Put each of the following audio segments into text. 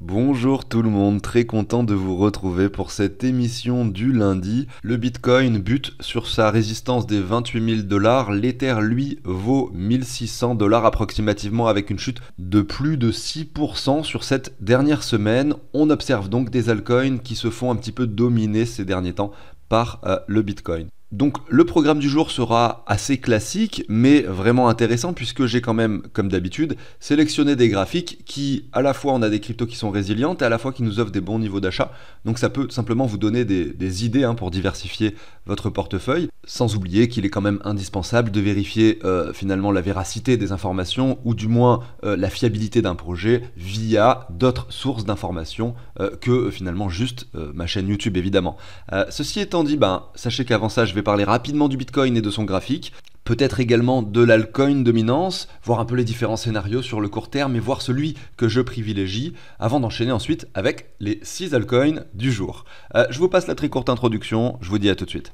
Bonjour tout le monde, très content de vous retrouver pour cette émission du lundi. Le Bitcoin bute sur sa résistance des 28 000 dollars, l'Ether lui vaut 1600 dollars approximativement avec une chute de plus de 6% sur cette dernière semaine. On observe donc des altcoins qui se font un petit peu dominer ces derniers temps par euh, le Bitcoin. Donc le programme du jour sera assez classique mais vraiment intéressant puisque j'ai quand même, comme d'habitude, sélectionné des graphiques qui à la fois on a des cryptos qui sont résilientes et à la fois qui nous offrent des bons niveaux d'achat. Donc ça peut simplement vous donner des, idées hein, pour diversifier votre portefeuille, sans oublier qu'il est quand même indispensable de vérifier euh, finalement la véracité des informations ou du moins euh, la fiabilité d'un projet via d'autres sources d'informations euh, que finalement juste ma chaîne YouTube évidemment. ceci étant dit, ben, sachez qu'avant ça je vais vais parler rapidement du Bitcoin et de son graphique, peut-être également de l'alcoin dominance, voir un peu les différents scénarios sur le court terme et voir celui que je privilégie, avant d'enchaîner ensuite avec les 6 altcoins du jour. Euh, je vous passe la très courte introduction, je vous dis à tout de suite.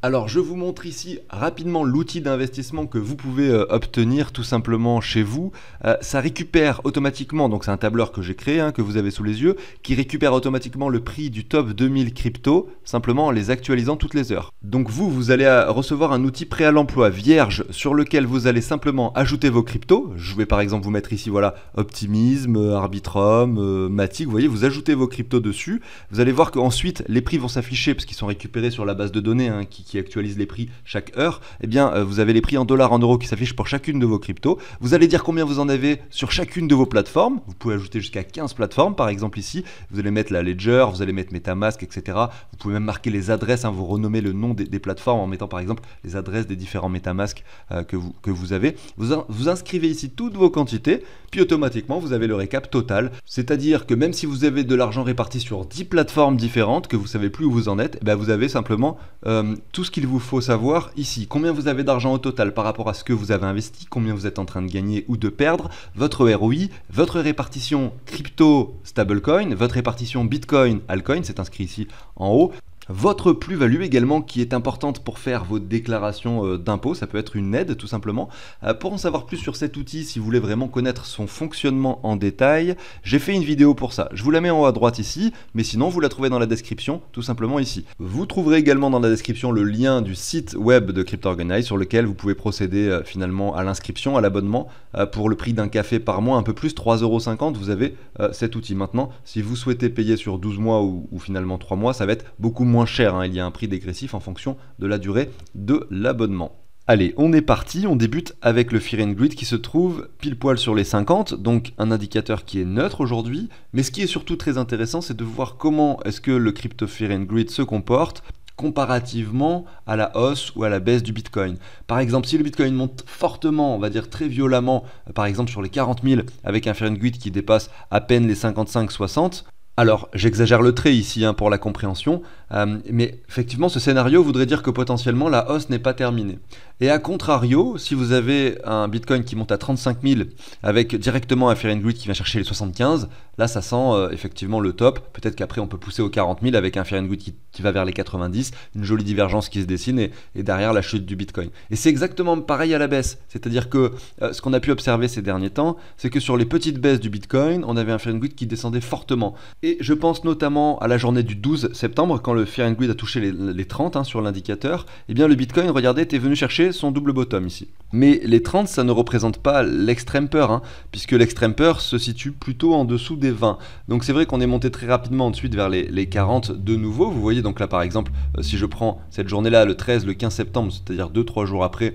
Alors je vous montre ici rapidement l'outil d'investissement que vous pouvez euh, obtenir tout simplement chez vous. Euh, ça récupère automatiquement, donc c'est un tableur que j'ai créé, hein, que vous avez sous les yeux, qui récupère automatiquement le prix du top 2000 crypto, simplement en les actualisant toutes les heures. Donc vous, vous allez euh, recevoir un outil prêt à l'emploi vierge sur lequel vous allez simplement ajouter vos cryptos. Je vais par exemple vous mettre ici, voilà, Optimisme, Arbitrum, Matic, vous voyez, vous ajoutez vos cryptos dessus. Vous allez voir qu'ensuite les prix vont s'afficher parce qu'ils sont récupérés sur la base de données hein, qui qui actualise les prix chaque heure, eh bien, euh, vous avez les prix en dollars, en euros qui s'affichent pour chacune de vos cryptos. Vous allez dire combien vous en avez sur chacune de vos plateformes. Vous pouvez ajouter jusqu'à 15 plateformes, par exemple ici. Vous allez mettre la Ledger, vous allez mettre Metamask, etc. Vous pouvez même marquer les adresses, hein, vous renommer le nom des, plateformes en mettant par exemple les adresses des différents Metamask euh, que, vous, que vous avez. Vous, vous inscrivez ici toutes vos quantités puis automatiquement vous avez le récap total. C'est-à-dire que même si vous avez de l'argent réparti sur 10 plateformes différentes, que vous savez plus où vous en êtes, eh ben, vous avez simplement euh, tout ce qu'il vous faut savoir ici. Combien vous avez d'argent au total par rapport à ce que vous avez investi, combien vous êtes en train de gagner ou de perdre, votre ROI, votre répartition crypto stablecoin, votre répartition bitcoin alcoin, c'est inscrit ici en haut, votre plus-value également qui est importante pour faire vos déclarations euh, d'impôts, ça peut être une aide tout simplement. Euh, pour en savoir plus sur cet outil, si vous voulez vraiment connaître son fonctionnement en détail, j'ai fait une vidéo pour ça. Je vous la mets en haut à droite ici, mais sinon vous la trouvez dans la description, tout simplement ici. Vous trouverez également dans la description le lien du site web de CryptoOrganize sur lequel vous pouvez procéder euh, finalement à l'inscription, à l'abonnement. Pour le prix d'un café par mois, un peu plus, 3,50€, vous avez cet outil. Maintenant, si vous souhaitez payer sur 12 mois ou, ou finalement 3 mois, ça va être beaucoup moins cher. Hein. Il y a un prix dégressif en fonction de la durée de l'abonnement. Allez, on est parti, on débute avec le Fear and Greed qui se trouve pile poil sur les 50, donc un indicateur qui est neutre aujourd'hui, mais ce qui est surtout très intéressant c'est de voir comment est-ce que le crypto Fear and Greed se comporte comparativement à la hausse ou à la baisse du Bitcoin. Par exemple, si le Bitcoin monte fortement, on va dire très violemment, par exemple sur les 40 000 avec un Fear and Greed qui dépasse à peine les 55-60, alors j'exagère le trait ici hein, pour la compréhension, euh, mais effectivement, ce scénario voudrait dire que potentiellement la hausse n'est pas terminée. Et à contrario, si vous avez un Bitcoin qui monte à 35 000 avec directement un and Greed qui vient chercher les 75, là ça sent euh, effectivement le top. Peut-être qu'après on peut pousser aux 40 000 avec un and Grid qui, va vers les 90, une jolie divergence qui se dessine et, derrière la chute du Bitcoin. Et c'est exactement pareil à la baisse. C'est-à-dire que euh, ce qu'on a pu observer ces derniers temps, c'est que sur les petites baisses du Bitcoin, on avait un and Grid qui descendait fortement. Et je pense notamment à la journée du 12 septembre quand le le Fear and Greed a touché les, 30 hein, sur l'indicateur, et eh bien le Bitcoin, regardez, était venu chercher son double bottom ici. Mais les 30, ça ne représente pas l'extrême peur, hein, puisque l'extrême peur se situe plutôt en dessous des 20. Donc c'est vrai qu'on est monté très rapidement ensuite vers les, 40 de nouveau. Vous voyez donc là par exemple, euh, si je prends cette journée-là, le 13, le 15 septembre, c'est-à-dire 2-3 jours après,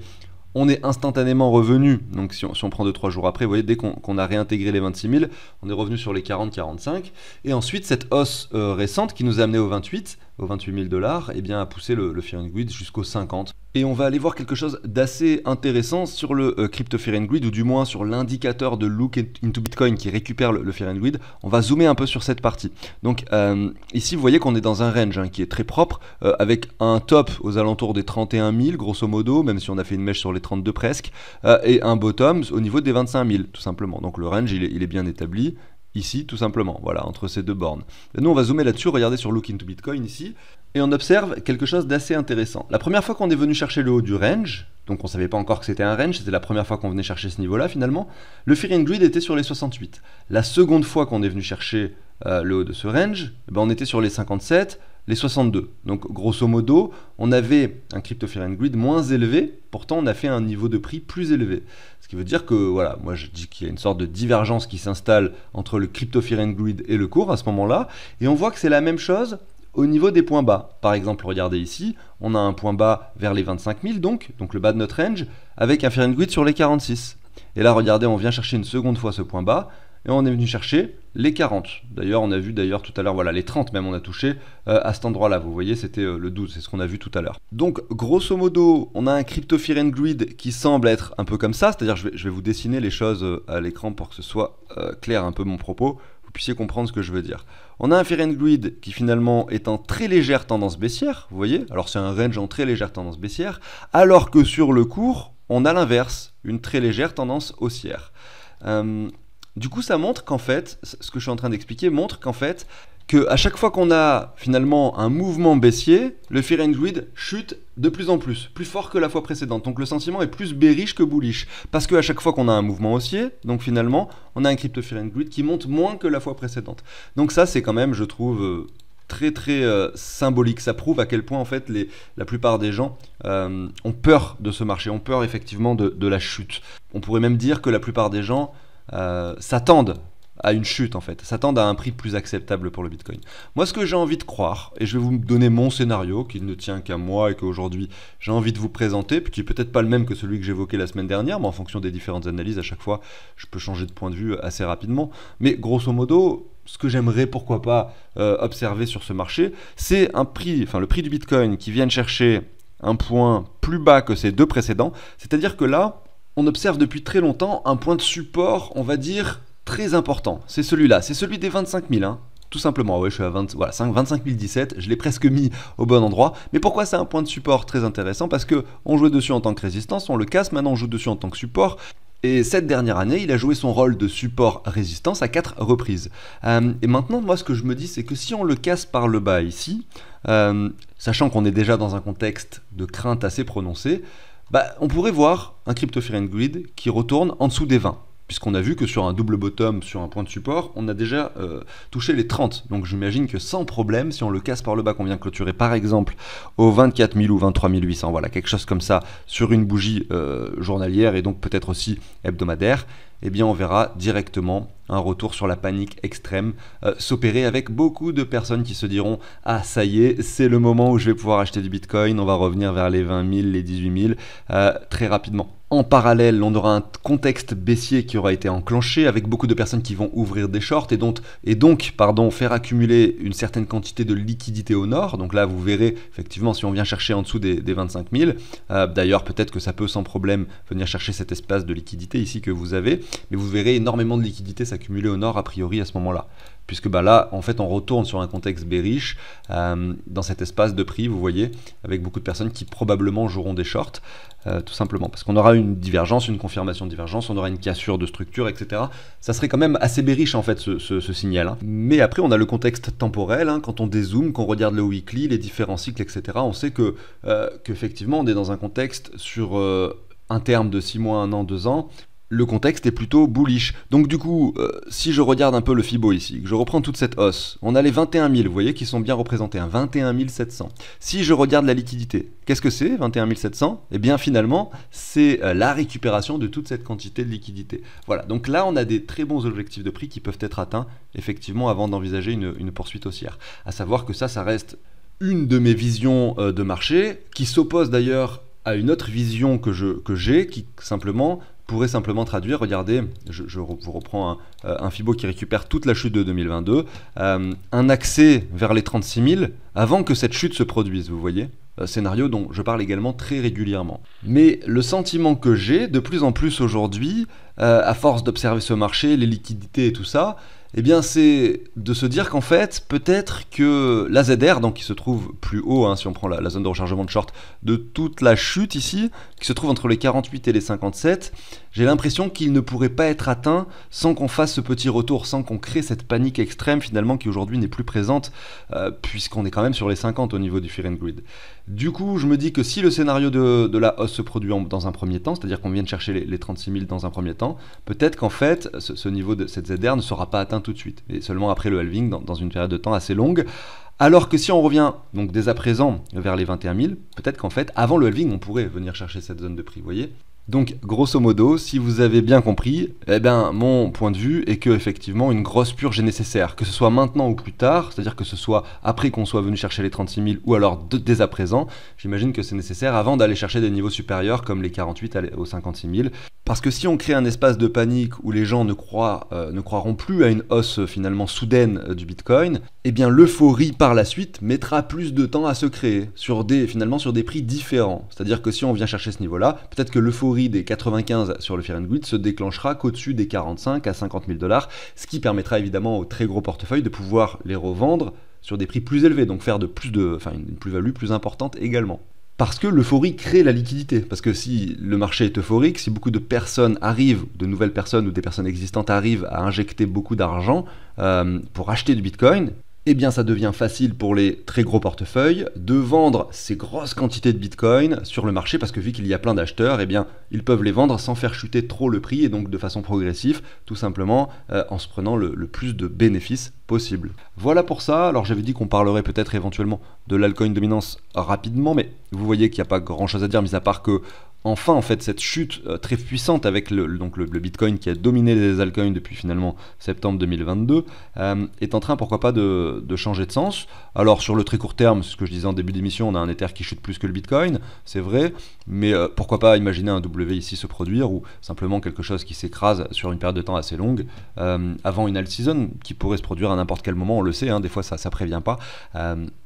on est instantanément revenu, donc si on, prend 2-3 jours après, vous voyez, dès qu'on a réintégré les 26 000, on est revenu sur les 40-45. Et ensuite, cette hausse euh, récente qui nous a amené au 28, aux 28 000 dollars, et eh bien, a poussé le, le Fear and Greed jusqu'aux 50. Et on va aller voir quelque chose d'assez intéressant sur le euh, Crypto Fear and Greed, ou du moins sur l'indicateur de Look into Bitcoin qui récupère le, le, Fear Greed. On va zoomer un peu sur cette partie. Donc euh, ici, vous voyez qu'on est dans un range hein, qui est très propre, euh, avec un top aux alentours des 31 000, grosso modo, même si on a fait une mèche sur les 32 presque, et un bottom au niveau des 25 000, tout simplement. Donc le range, il est bien établi ici, tout simplement, voilà, entre ces deux bornes. nous, on va zoomer là-dessus, regarder sur Look into Bitcoin ici, et on observe quelque chose d'assez intéressant. La première fois qu'on est venu chercher le haut du range, donc on ne savait pas encore que c'était un range, c'était la première fois qu'on venait chercher ce niveau-là finalement, le Fear and était sur les 68. La seconde fois qu'on est venu chercher euh, le haut de ce range, eh ben on était sur les 57, les 62. Donc grosso modo, on avait un crypto grid moins élevé, pourtant on a fait un niveau de prix plus élevé. Ce qui veut dire que voilà, moi je dis qu'il y a une sorte de divergence qui s'installe entre le crypto grid et le cours à ce moment-là, et on voit que c'est la même chose au niveau des points bas. Par exemple, regardez ici, on a un point bas vers les 25 000 donc, donc le bas de notre range, avec un grid sur les 46. Et là, regardez, on vient chercher une seconde fois ce point bas, et on est venu chercher les 40. D'ailleurs, on a vu d'ailleurs tout à l'heure, voilà, les 30 même on a touché euh, à cet endroit-là. Vous voyez, c'était euh, le 12, c'est ce qu'on a vu tout à l'heure. Donc, grosso modo, on a un fear and qui semble être un peu comme ça, c'est-à-dire je vais, vous dessiner les choses euh, à l'écran pour que ce soit clair un peu mon propos, vous puissiez comprendre ce que je veux dire. On a un Fear and qui finalement est en très légère tendance baissière, vous voyez, alors c'est un range en très légère tendance baissière, alors que sur le cours, on a l'inverse, une très légère tendance haussière. Du coup, ça montre qu'en fait, ce que je suis en train d'expliquer montre qu'en fait, qu'à chaque fois qu'on a finalement un mouvement baissier, le Fear and Greed chute de plus en plus, plus fort que la fois précédente. Donc le sentiment est plus bearish que bullish. Parce qu'à chaque fois qu'on a un mouvement haussier, donc finalement, on a un crypto Fear and Greed qui monte moins que la fois précédente. Donc ça, c'est quand même, je trouve, euh, très très euh, symbolique. Ça prouve à quel point en fait les, la plupart des gens euh, ont peur de ce marché, ont peur effectivement de la chute. On pourrait même dire que la plupart des gens euh, s'attendent à une chute en fait, s'attendent à un prix plus acceptable pour le Bitcoin. Moi ce que j'ai envie de croire, et je vais vous donner mon scénario qui ne tient qu'à moi et qu'aujourd'hui j'ai envie de vous présenter, puis qui est peut-être pas le même que celui que j'évoquais la semaine dernière, mais en fonction des différentes analyses à chaque fois je peux changer de point de vue assez rapidement, mais grosso modo ce que j'aimerais pourquoi pas euh, observer sur ce marché, c'est un prix, enfin le prix du Bitcoin qui vient chercher un point plus bas que ces deux précédents, c'est-à-dire que là, on observe depuis très longtemps un point de support, on va dire, très important. C'est celui-là, c'est celui des 25 000. Hein. Tout simplement, ouais, je suis à 25 017, je l'ai presque mis au bon endroit. Mais pourquoi c'est un point de support très intéressant Parce que on jouait dessus en tant que résistance, on le casse, maintenant on joue dessus en tant que support. Et cette dernière année, il a joué son rôle de support résistance à 4 reprises. Euh, et maintenant, moi, ce que je me dis, c'est que si on le casse par le bas ici, euh, sachant qu'on est déjà dans un contexte de crainte assez prononcée, bah, on pourrait voir un crypto grid qui retourne en dessous des 20 puisqu'on a vu que sur un double bottom, sur un point de support, on a déjà euh, touché les 30. Donc j'imagine que sans problème, si on le casse par le bas, qu'on vient clôturer par exemple aux 24 000 ou 23 800, voilà, quelque chose comme ça, sur une bougie euh, journalière et donc peut-être aussi hebdomadaire, eh bien on verra directement un retour sur la panique extrême euh, s'opérer avec beaucoup de personnes qui se diront ah ça y est c'est le moment où je vais pouvoir acheter du bitcoin on va revenir vers les 20 000 les 18 000 très rapidement en parallèle, on aura un contexte baissier qui aura été enclenché avec beaucoup de personnes qui vont ouvrir des shorts et donc, et donc pardon, faire accumuler une certaine quantité de liquidité au nord. Donc là, vous verrez effectivement si on vient chercher en dessous des, 25 000. Euh, d'ailleurs, peut-être que ça peut sans problème venir chercher cet espace de liquidité ici que vous avez, mais vous verrez énormément de liquidité s'accumuler au nord a priori à ce moment-là puisque bah là, en fait, on retourne sur un contexte bearish euh, dans cet espace de prix, vous voyez, avec beaucoup de personnes qui probablement joueront des shorts, euh, tout simplement, parce qu'on aura une une divergence, une confirmation de divergence, on aura une cassure de structure, etc. Ça serait quand même assez bériche en fait ce, signal. Hein. Mais après on a le contexte temporel, hein. quand on dézoome, qu'on regarde le weekly, les différents cycles, etc. On sait que effectivement, euh, qu'effectivement on est dans un contexte sur euh, un terme de 6 mois, 1 an, 2 ans, le contexte est plutôt bullish. Donc du coup, euh, si je regarde un peu le FIBO ici, que je reprends toute cette hausse, on a les 21 000, vous voyez, qui sont bien représentés, hein, 21 700. Si je regarde la liquidité, qu'est-ce que c'est 21 700 Eh bien finalement, c'est euh, la récupération de toute cette quantité de liquidité. Voilà, donc là on a des très bons objectifs de prix qui peuvent être atteints, effectivement, avant d'envisager une, poursuite haussière. À savoir que ça, ça reste une de mes visions euh, de marché, qui s'oppose d'ailleurs à une autre vision que j'ai, que qui simplement pourrait simplement traduire, regardez, je, vous reprends euh, un, FIBO qui récupère toute la chute de 2022, euh, un accès vers les 36 000 avant que cette chute se produise, vous voyez euh, Scénario dont je parle également très régulièrement. Mais le sentiment que j'ai de plus en plus aujourd'hui, à force d'observer ce marché, les liquidités et tout ça, eh bien c'est de se dire qu'en fait, peut-être que la ZR, donc qui se trouve plus haut, hein, si on prend la, zone de rechargement de short, de toute la chute ici, qui se trouve entre les 48 et les 57, j'ai l'impression qu'il ne pourrait pas être atteint sans qu'on fasse ce petit retour, sans qu'on crée cette panique extrême finalement qui aujourd'hui n'est plus présente, euh, puisqu'on est quand même sur les 50 au niveau du Fear and Grid. Du coup, je me dis que si le scénario de, la hausse se produit dans un premier temps, c'est-à-dire qu'on vient de chercher les, 36 000 dans un premier temps, peut-être qu'en fait, ce, niveau de cette ZR ne sera pas atteint tout de suite, et seulement après le halving, dans, dans une période de temps assez longue. Alors que si on revient donc dès à présent vers les 21 000, peut-être qu'en fait, avant le halving, on pourrait venir chercher cette zone de prix, vous voyez donc, grosso modo, si vous avez bien compris, eh ben, mon point de vue est que effectivement une grosse purge est nécessaire, que ce soit maintenant ou plus tard, c'est-à-dire que ce soit après qu'on soit venu chercher les 36 000 ou alors dès à présent, j'imagine que c'est nécessaire avant d'aller chercher des niveaux supérieurs comme les 48 aux 56 000. Parce que si on crée un espace de panique où les gens ne, euh, croiront plus à une hausse euh, finalement soudaine euh, du Bitcoin, eh bien l'euphorie par la suite mettra plus de temps à se créer, sur des, finalement sur des prix différents. C'est-à-dire que si on vient chercher ce niveau-là, peut-être que l'euphorie des 95 sur le Fear and Greed se déclenchera qu'au-dessus des 45 à 50 000 dollars, ce qui permettra évidemment aux très gros portefeuilles de pouvoir les revendre sur des prix plus élevés, donc faire de plus de, une plus-value plus importante également parce que l'euphorie crée la liquidité. Parce que si le marché est euphorique, si beaucoup de personnes arrivent, de nouvelles personnes ou des personnes existantes arrivent à injecter beaucoup d'argent euh, pour acheter du Bitcoin, eh bien ça devient facile pour les très gros portefeuilles de vendre ces grosses quantités de Bitcoin sur le marché parce que vu qu'il y a plein d'acheteurs, eh bien ils peuvent les vendre sans faire chuter trop le prix et donc de façon progressive, tout simplement euh, en se prenant le, plus de bénéfices possible. Voilà pour ça, alors j'avais dit qu'on parlerait peut-être éventuellement de l'alcoin dominance rapidement, mais vous voyez qu'il n'y a pas grand-chose à dire, mis à part que enfin en fait cette chute euh, très puissante avec le, donc le, Bitcoin qui a dominé les altcoins depuis finalement septembre 2022 euh, est en train pourquoi pas de, changer de sens. Alors sur le très court terme, c'est ce que je disais en début d'émission, on a un Ether qui chute plus que le Bitcoin, c'est vrai, mais euh, pourquoi pas imaginer un W ici se produire ou simplement quelque chose qui s'écrase sur une période de temps assez longue avant une alt season qui pourrait se produire à n'importe quel moment, on le sait, hein, des fois ça ça prévient pas.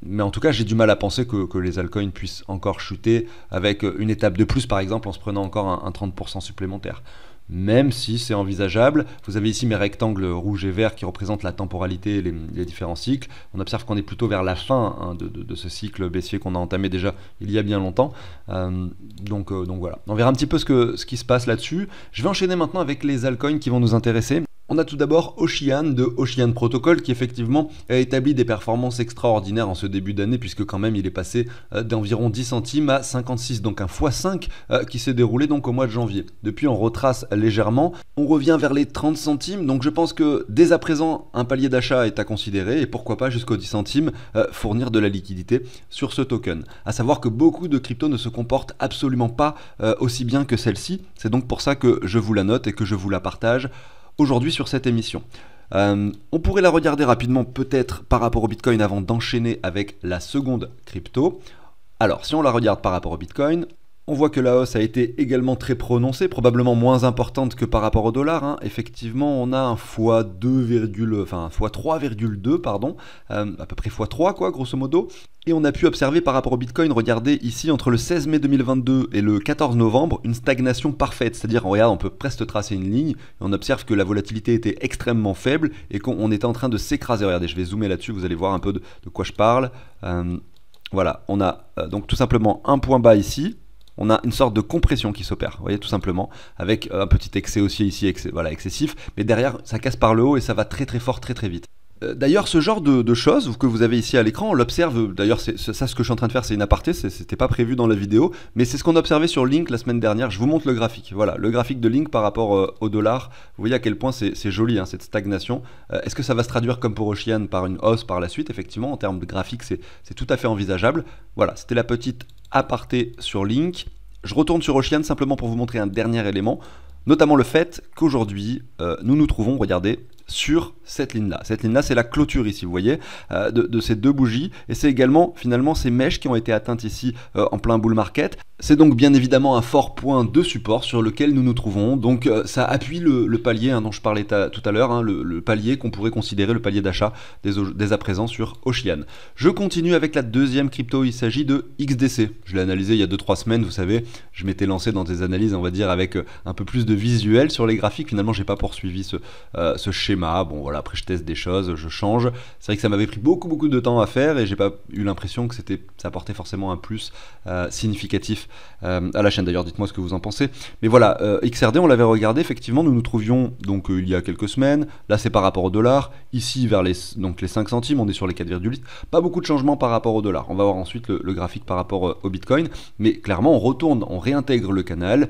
mais en tout cas j'ai du mal à penser que, que les altcoins puissent encore chuter avec une étape de plus par exemple exemple en se prenant encore un, 30% supplémentaire même si c'est envisageable. Vous avez ici mes rectangles rouges et verts qui représentent la temporalité et les, différents cycles. On observe qu'on est plutôt vers la fin hein, de, ce cycle baissier qu'on a entamé déjà il y a bien longtemps. Euh, donc, euh, donc, voilà, on verra un petit peu ce, que, ce qui se passe là-dessus. Je vais enchaîner maintenant avec les altcoins qui vont nous intéresser. On a tout d'abord Ocean de Ocean Protocol qui effectivement a établi des performances extraordinaires en ce début d'année puisque quand même il est passé euh, d'environ 10 centimes à 56, donc un x5 euh, qui s'est déroulé donc au mois de janvier. Depuis on retrace légèrement, on revient vers les 30 centimes, donc je pense que dès à présent un palier d'achat est à considérer et pourquoi pas jusqu'aux 10 centimes euh, fournir de la liquidité sur ce token. À savoir que beaucoup de cryptos ne se comportent absolument pas aussi bien que celle-ci, c'est donc pour ça que je vous la note et que je vous la partage aujourd'hui sur cette émission. Euh, on pourrait la regarder rapidement peut-être par rapport au Bitcoin avant d'enchaîner avec la seconde crypto. Alors si on la regarde par rapport au Bitcoin, on voit que la hausse a été également très prononcée, probablement moins importante que par rapport au dollar. Hein. Effectivement, on a un x2, enfin x3,2 pardon, euh, à peu près x3 quoi, grosso modo. Et on a pu observer par rapport au Bitcoin, regardez ici, entre le 16 mai 2022 et le 14 novembre, une stagnation parfaite. C'est-à-dire, regarde, on peut presque tracer une ligne, et on observe que la volatilité était extrêmement faible et qu'on était en train de s'écraser. Regardez, je vais zoomer là-dessus, vous allez voir un peu de, quoi je parle. Euh, voilà, on a euh, donc tout simplement un point bas ici, on a une sorte de compression qui s'opère, vous voyez, tout simplement, avec un petit excès aussi ici, voilà, excessif, mais derrière, ça casse par le haut et ça va très très fort, très très vite. Euh, d'ailleurs, ce genre de, choses que vous avez ici à l'écran, on l'observe. D'ailleurs, ça, ce que je suis en train de faire, c'est une aparté, c'était pas prévu dans la vidéo, mais c'est ce qu'on observait sur Link la semaine dernière. Je vous montre le graphique. Voilà, le graphique de Link par rapport euh, au dollar. Vous voyez à quel point c'est joli, hein, cette stagnation. Euh, est-ce que ça va se traduire comme pour Ocean par une hausse par la suite Effectivement, en termes de graphique, c'est tout à fait envisageable. Voilà, c'était la petite aparté sur Link. Je retourne sur Ocean simplement pour vous montrer un dernier élément, notamment le fait qu'aujourd'hui, nous nous trouvons, regardez, sur cette ligne-là. Cette ligne-là, c'est la clôture ici, vous voyez, euh, de, ces deux bougies. Et c'est également finalement ces mèches qui ont été atteintes ici euh, en plein bull market. C'est donc bien évidemment un fort point de support sur lequel nous nous trouvons. Donc euh, ça appuie le, palier hein, dont je parlais tout à l'heure, hein, le, palier qu'on pourrait considérer le palier d'achat dès, à présent sur Ocean. Je continue avec la deuxième crypto, il s'agit de XDC. Je l'ai analysé il y a 2-3 semaines, vous savez, je m'étais lancé dans des analyses, on va dire, avec un peu plus de visuel sur les graphiques. Finalement, j'ai pas poursuivi ce, ce schéma Bon, voilà, après je teste des choses, je change. C'est vrai que ça m'avait pris beaucoup, beaucoup de temps à faire et j'ai pas eu l'impression que c'était, ça apportait forcément un plus euh, significatif euh, à la chaîne. D'ailleurs, dites-moi ce que vous en pensez. Mais voilà, euh, XRD, on l'avait regardé, effectivement, nous nous trouvions donc il y a quelques semaines. Là, c'est par rapport au dollar. Ici, vers les, donc, les 5 centimes, on est sur les 4,8. Pas beaucoup de changements par rapport au dollar. On va voir ensuite le, le graphique par rapport au Bitcoin. Mais clairement, on retourne, on réintègre le canal.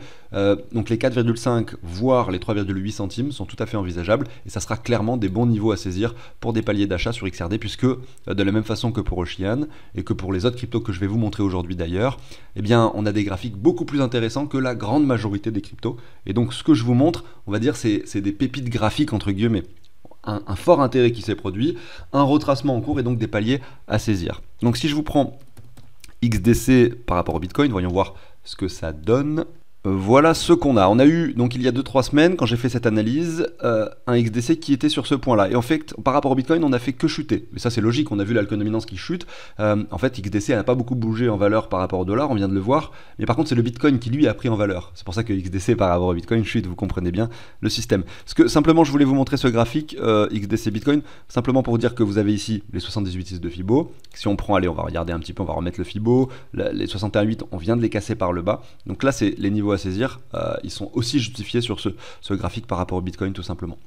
donc les 4,5 voire les 3,8 centimes sont tout à fait envisageables et ça sera clairement des bons niveaux à saisir pour des paliers d'achat sur XRD, puisque euh, de la même façon que pour Ocean et que pour les autres cryptos que je vais vous montrer aujourd'hui d'ailleurs, eh bien on a des graphiques beaucoup plus intéressants que la grande majorité des cryptos. Et donc ce que je vous montre, on va dire, c'est des pépites graphiques entre guillemets. Un, un fort intérêt qui s'est produit, un retracement en cours et donc des paliers à saisir. Donc si je vous prends XDC par rapport au Bitcoin, voyons voir ce que ça donne. Euh, voilà ce qu'on a. On a eu, donc il y a 2-3 semaines, quand j'ai fait cette analyse, euh, un XDC qui était sur ce point-là. Et en fait, par rapport au Bitcoin, on n'a fait que chuter. Mais ça, c'est logique, on a vu dominance qui chute. Euh, en fait, XDC n'a pas beaucoup bougé en valeur par rapport au dollar, on vient de le voir. Mais par contre, c'est le Bitcoin qui, lui, a pris en valeur. C'est pour ça que XDC par rapport au Bitcoin chute, vous comprenez bien le système. Ce que simplement, je voulais vous montrer ce graphique XDC Bitcoin, simplement pour dire que vous avez ici les 78,6 de Fibo. Si on prend, allez, on va regarder un petit peu, on va remettre le Fibo. les 61,8, on vient de les casser par le bas. Donc là, c'est les niveaux saisir, euh, ils sont aussi justifiés sur ce, graphique par rapport au Bitcoin tout simplement.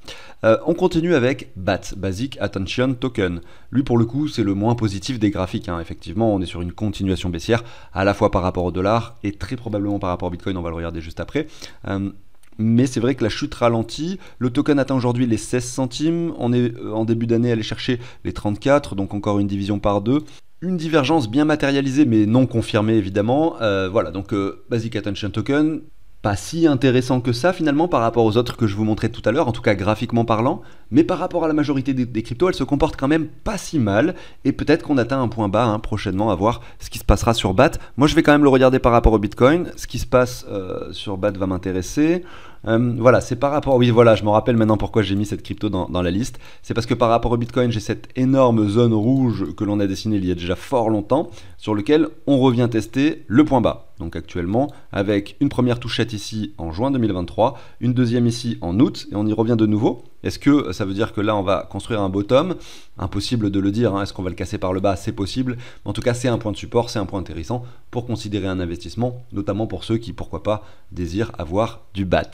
Euh, on continue avec BAT, Basic Attention Token. Lui pour le coup c'est le moins positif des graphiques, hein. effectivement on est sur une continuation baissière à la fois par rapport au dollar et très probablement par rapport au Bitcoin, on va le regarder juste après. Euh, mais c'est vrai que la chute ralentit. Le token atteint aujourd'hui les 16 centimes. On est en début d'année allé chercher les 34, donc encore une division par deux. Une divergence bien matérialisée mais non confirmée évidemment. Euh, voilà, donc euh, Basic Attention Token, pas si intéressant que ça finalement par rapport aux autres que je vous montrais tout à l'heure, en tout cas graphiquement parlant mais par rapport à la majorité des, cryptos, elle se comporte quand même pas si mal, et peut-être qu'on atteint un point bas hein, prochainement, à voir ce qui se passera sur BAT. Moi, je vais quand même le regarder par rapport au Bitcoin, ce qui se passe euh, sur BAT va m'intéresser. Euh, voilà, c'est par rapport. Oui, voilà, je me rappelle maintenant pourquoi j'ai mis cette crypto dans, la liste. C'est parce que par rapport au Bitcoin, j'ai cette énorme zone rouge que l'on a dessinée il y a déjà fort longtemps, sur lequel on revient tester le point bas. Donc actuellement, avec une première touchette ici en juin 2023, une deuxième ici en août, et on y revient de nouveau. Est-ce que ça veut dire que là, on va construire un bottom Impossible de le dire. Hein. Est-ce qu'on va le casser par le bas C'est possible. en tout cas, c'est un point de support, c'est un point intéressant pour considérer un investissement, notamment pour ceux qui, pourquoi pas, désirent avoir du BAT.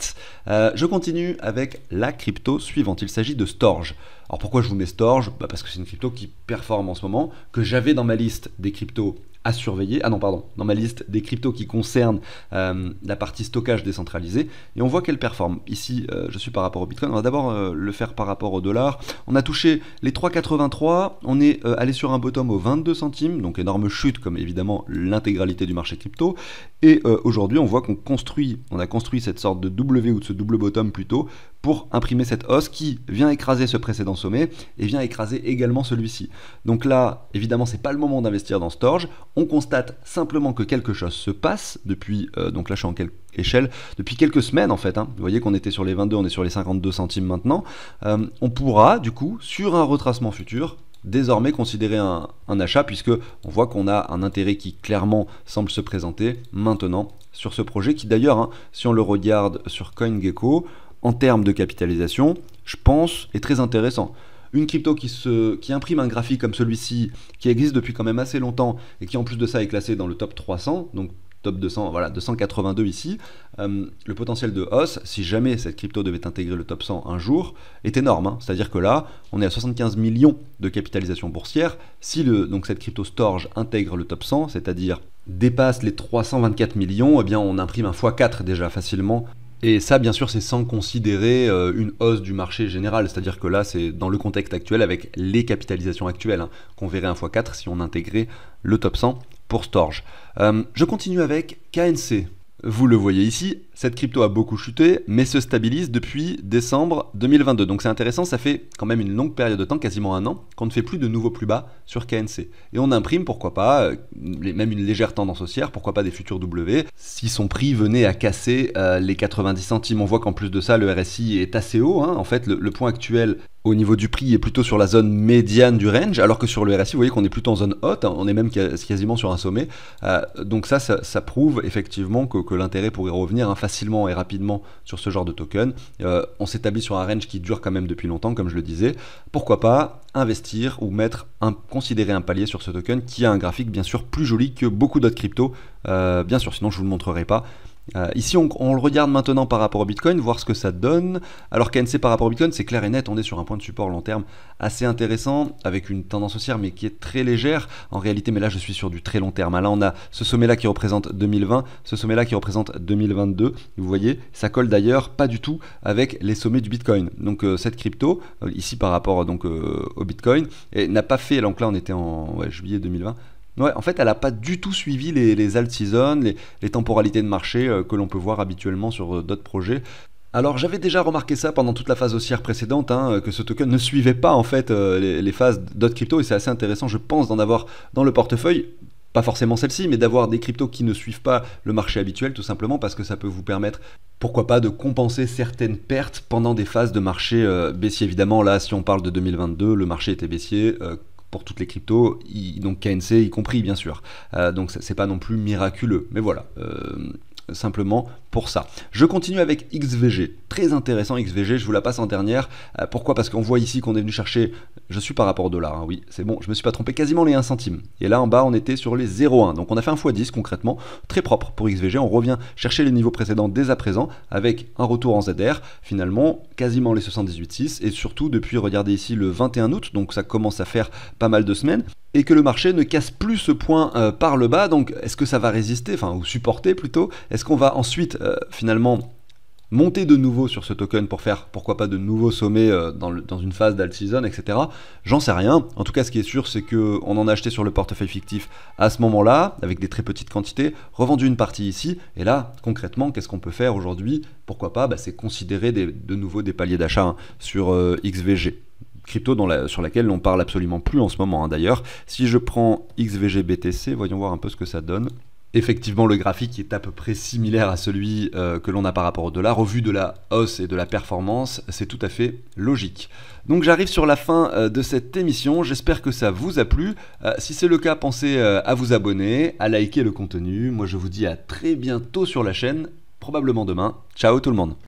Euh, je continue avec la crypto suivante. Il s'agit de Storge. Alors pourquoi je vous mets Storge bah, Parce que c'est une crypto qui performe en ce moment, que j'avais dans ma liste des cryptos à surveiller. Ah non, pardon, dans ma liste des cryptos qui concernent euh, la partie stockage décentralisé. Et on voit qu'elle performe. Ici, euh, je suis par rapport au Bitcoin. On va d'abord euh, le faire par rapport au dollar. On a touché les 3,83. On est allé sur un bottom au 22 centimes. Donc énorme chute, comme évidemment l'intégralité du marché crypto. Et aujourd'hui, on voit qu'on construit, on a construit cette sorte de W ou de ce double bottom plutôt pour imprimer cette hausse qui vient écraser ce précédent sommet et vient écraser également celui-ci. Donc là, évidemment, c'est pas le moment d'investir dans Storge. On constate simplement que quelque chose se passe depuis, euh, donc là je suis en quelle échelle, depuis quelques semaines en fait. Hein. Vous voyez qu'on était sur les 22, on est sur les 52 centimes maintenant. Euh, on pourra du coup, sur un retracement futur, désormais considérer un, achat puisque on voit qu'on a un intérêt qui clairement semble se présenter maintenant sur ce projet qui d'ailleurs, hein, si on le regarde sur CoinGecko, en termes de capitalisation, je pense, est très intéressant. Une crypto qui, qui imprime un graphique comme celui-ci, qui existe depuis quand même assez longtemps, et qui en plus de ça est classée dans le top 300, donc top 200, voilà, 282 ici, euh, le potentiel de hausse, si jamais cette crypto devait intégrer le top 100 un jour, est énorme. Hein. C'est-à-dire que là, on est à 75 millions de capitalisation boursière. Si le, donc cette crypto Storage intègre le top 100, c'est-à-dire dépasse les 324 millions, eh bien on imprime un x4 déjà facilement et ça, bien sûr, c'est sans considérer euh, une hausse du marché général. C'est-à-dire que là, c'est dans le contexte actuel avec les capitalisations actuelles hein, qu'on verrait 1 x4 si on intégrait le top 100 pour Storge. Euh, je continue avec KNC. Vous le voyez ici, cette crypto a beaucoup chuté, mais se stabilise depuis décembre 2022. Donc c'est intéressant, ça fait quand même une longue période de temps, quasiment un an, qu'on ne fait plus de nouveaux plus bas sur KNC. Et on imprime, pourquoi pas, euh, même une légère tendance haussière, pourquoi pas des futurs W, si son prix venait à casser euh, les 90 centimes. On voit qu'en plus de ça, le RSI est assez haut. Hein. En fait, le, point actuel au niveau du prix est plutôt sur la zone médiane du range, alors que sur le RSI, vous voyez qu'on est plutôt en zone haute, hein. on est même quasiment sur un sommet. Euh, donc ça, ça, prouve effectivement que, l'intérêt pourrait revenir. Hein, facilement et rapidement sur ce genre de token. Euh, on s'établit sur un range qui dure quand même depuis longtemps, comme je le disais. Pourquoi pas investir ou mettre un, considérer un palier sur ce token qui a un graphique bien sûr plus joli que beaucoup d'autres cryptos, euh, bien sûr, sinon je ne vous le montrerai pas. Euh, ici, on, le regarde maintenant par rapport au Bitcoin, voir ce que ça donne. Alors KNC par rapport au Bitcoin, c'est clair et net, on est sur un point de support long terme assez intéressant, avec une tendance haussière mais qui est très légère en réalité. Mais là, je suis sur du très long terme. Hein. Là, on a ce sommet-là qui représente 2020, ce sommet-là qui représente 2022. Vous voyez, ça colle d'ailleurs pas du tout avec les sommets du Bitcoin. Donc euh, cette crypto, euh, ici par rapport donc, au Bitcoin, n'a pas fait, donc là on était en juillet 2020, Ouais, en fait, elle n'a pas du tout suivi les, alt seasons, les, temporalités de marché euh, que l'on peut voir habituellement sur euh, d'autres projets. Alors j'avais déjà remarqué ça pendant toute la phase haussière précédente, hein, euh, que ce token ne suivait pas en fait les, phases d'autres cryptos, et c'est assez intéressant je pense d'en avoir dans le portefeuille, pas forcément celle-ci, mais d'avoir des cryptos qui ne suivent pas le marché habituel tout simplement parce que ça peut vous permettre pourquoi pas de compenser certaines pertes pendant des phases de marché baissier. Évidemment, là, si on parle de 2022, le marché était baissier pour toutes les cryptos, donc KNC y compris bien sûr. Euh, donc c'est pas non plus miraculeux, mais voilà. Euh, simplement pour ça. Je continue avec XVG, très intéressant XVG, je vous la passe en dernière. Euh, pourquoi Parce qu'on voit ici qu'on est venu chercher, je suis par rapport au dollar, hein, oui, c'est bon, je me suis pas trompé, quasiment les 1 centime. Et là en bas on était sur les 0,1, donc on a fait un x10 concrètement, très propre pour XVG, on revient chercher les niveaux précédents dès à présent, avec un retour en ZR, finalement quasiment les 78,6, et surtout depuis, regardez ici le 21 août, donc ça commence à faire pas mal de semaines, et que le marché ne casse plus ce point euh, par le bas. Donc est-ce que ça va résister, enfin ou supporter plutôt Est-ce qu'on va ensuite euh, finalement monter de nouveau sur ce token pour faire pourquoi pas de nouveaux sommets euh, dans, une phase d'alt season, etc. J'en sais rien. En tout cas, ce qui est sûr, c'est que on en a acheté sur le portefeuille fictif à ce moment-là, avec des très petites quantités, revendu une partie ici, et là, concrètement, qu'est-ce qu'on peut faire aujourd'hui Pourquoi pas bah, C'est considérer de nouveau des paliers d'achat hein, sur XVG crypto sur laquelle on parle absolument plus en ce moment hein, d'ailleurs. Si je prends XVGBTC, voyons voir un peu ce que ça donne. Effectivement, le graphique est à peu près similaire à celui euh, que l'on a par rapport au dollar. Au vu de la hausse et de la performance, c'est tout à fait logique. Donc j'arrive sur la fin euh, de cette émission. J'espère que ça vous a plu. Euh, si c'est le cas, pensez à vous abonner, à liker le contenu. Moi, je vous dis à très bientôt sur la chaîne, probablement demain. Ciao tout le monde.